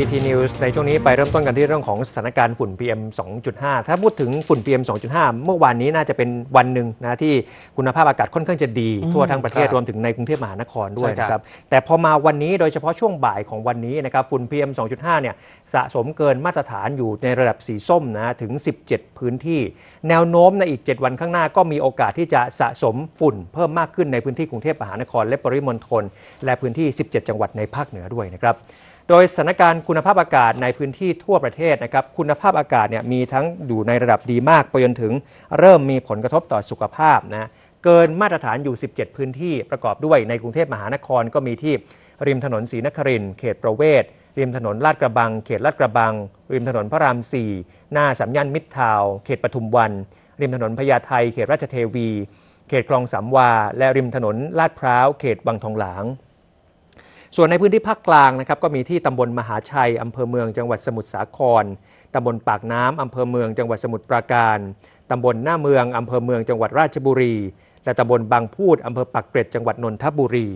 b t News ในช่วงนี้ไปเริ่มต้นกันที่เรื่องของสถานการณ์ฝุ่น PM 2.5 ถ้าพูดถึงฝุ่น PM 2.5 เมื่อวานนี้น่าจะเป็นวันหนึ่งนะที่คุณภาพอากาศค่อนข้างจะดีทั่วทั้งประเทศรวมถึงในกรุงเทพมหานครด้วยนะครับแต่พอมาวันนี้โดยเฉพาะช่วงบ่ายของวันนี้นะครับฝุ่น PM 2.5 เนี่ยสะสมเกินมาตรฐานอยู่ในระดับสีส้มนะถึง 17 พื้นที่ แนวโน้มในอีก 7 วันข้างหน้าก็มีโอกาสที่จะสะสมฝุ่นเพิ่มมากขึ้นในพื้นที่กรุงเทพมหานคร และปริมณฑลและพื้นที่ 17 จังหวัดในภาคเหนือด้วยนะครับโดยสถานการณ์คุณภาพอากาศในพื้นที่ทั่วประเทศ นะครับ คุณภาพอากาศเนี่ยมีทั้งอยู่ในระดับดีมากไปจนถึง เริ่มมีผลกระทบต่อสุขภาพนะเกินมาตรฐาน อยู่ 17 พื้นที่ประกอบด้วยในกรุงเทพมหานคร ก็มีที่ริมถนนศรีนครินเขตประเวศริมถนนลาดกระบัง เขตลาดกระบัง ริมถนนพระราม 4 หน้าสัมย่านมิตรทาวเขตปทุมวัน ริมถนนพญาไทเขตราชเทวี เขตคลองสามวา และริมถนนลาดพร้าวเขตบางทองหลางส่วนในพื้นที่ภาคกลางนะครับก็มีที่ตำบลมหาชัยอำเภอเมืองจังหวัดสมุทรสาครตำบลปากน้ำอำเภอเมืองจังหวัดสมุทรปราการตำบลหน้าเมืองอำเภอเมืองจังหวัดราชบุรี และตำบลบางพูดอำเภอปากเกร็ดจังหวัดนนทบุรี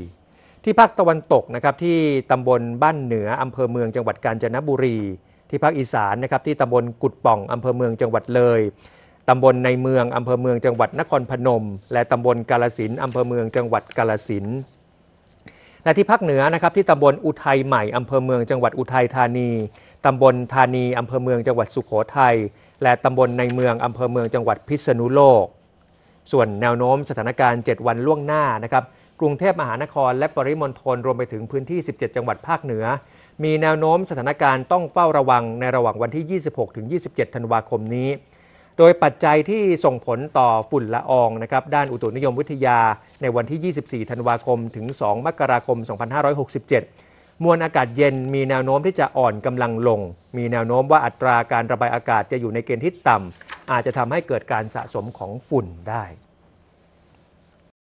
ที่ภาคตะวันตกนะครับที่ตำบลบ้านเหนืออำเภอเมืองจังหวัดกาญจนบุรี ที่ภาคอีสานนะครับที่ตำบลกุดป่องอำเภอเมืองจังหวัดเลยตำบลในเมืองอำเภอเมืองจังหวัดนครพนม และตำบลกาลสินอำเภอเมืองจังหวัดกาลสินในที่ภาคเหนือนะครับ ที่ตำบลอุทัยใหม่ อำเภอเมืองจังหวัดอุทัยธานี ตำบลธานีอำเภอเมืองจังหวัดสุโขทัยและตำบลในเมืองอำเภอเมืองจังหวัดพิษณุโลก ส่วนแนวโน้มสถานการณ์ 7 วันล่วงหน้านะครับกรุงเทพมหานครและปริมณฑลรวมไปถึงพื้นที่ 17 จังหวัดภาคเหนือ มีแนวโน้มสถานการณ์ต้องเฝ้าระวังในระหว่างวันที่ 26-27 ธันวาคมนี้โดยปัจจัยที่ส่งผลต่อฝุ่นละอองนะครับด้านอุตุนิยมวิทยาในวันที่ 24 ธันวาคม ถึง 2 มกราคม 2567 มวลอากาศเย็นมีแนวโน้มที่จะอ่อนกำลังลง มีแนวโน้มว่าอัตราการระบายอากาศจะอยู่ในเกณฑ์ที่ต่ำ อาจจะทำให้เกิดการสะสมของฝุ่นได้